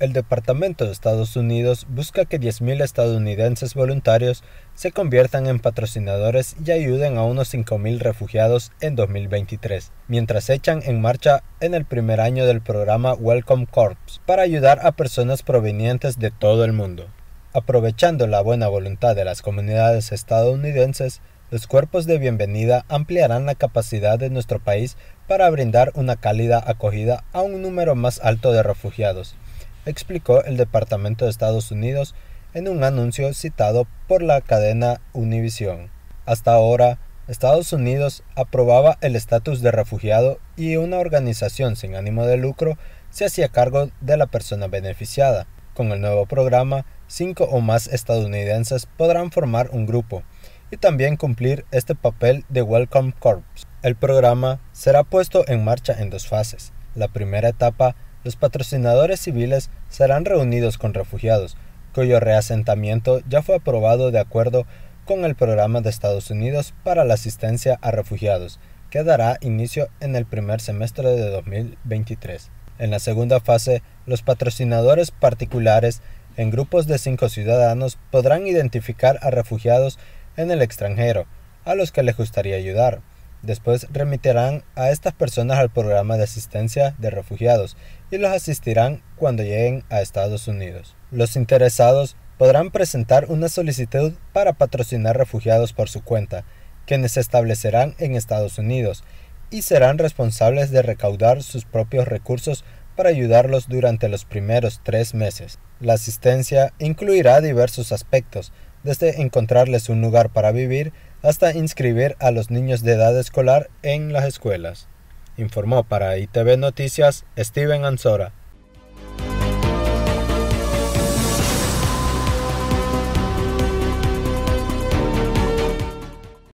El Departamento de Estados Unidos busca que 10.000 estadounidenses voluntarios se conviertan en patrocinadores y ayuden a unos 5.000 refugiados en 2023, mientras echan en marcha en el primer año del programa Welcome Corps para ayudar a personas provenientes de todo el mundo. Aprovechando la buena voluntad de las comunidades estadounidenses, los cuerpos de bienvenida ampliarán la capacidad de nuestro país para brindar una cálida acogida a un número más alto de refugiados explicó el Departamento de Estados Unidos en un anuncio citado por la cadena Univision. Hasta ahora, Estados Unidos aprobaba el estatus de refugiado y una organización sin ánimo de lucro se hacía cargo de la persona beneficiada. Con el nuevo programa, cinco o más estadounidenses podrán formar un grupo y también cumplir este papel de Welcome Corps. El programa será puesto en marcha en dos fases. La primera etapa los patrocinadores civiles serán reunidos con refugiados, cuyo reasentamiento ya fue aprobado de acuerdo con el programa de Estados Unidos para la asistencia a refugiados, que dará inicio en el primer semestre de 2023. En la segunda fase, los patrocinadores particulares en grupos de cinco ciudadanos podrán identificar a refugiados en el extranjero, a los que les gustaría ayudar, Después remitirán a estas personas al programa de asistencia de refugiados y los asistirán cuando lleguen a Estados Unidos. Los interesados podrán presentar una solicitud para patrocinar refugiados por su cuenta, quienes se establecerán en Estados Unidos y serán responsables de recaudar sus propios recursos para ayudarlos durante los primeros tres meses. La asistencia incluirá diversos aspectos, desde encontrarles un lugar para vivir hasta inscribir a los niños de edad escolar en las escuelas, informó para ITV Noticias Steven Ansora.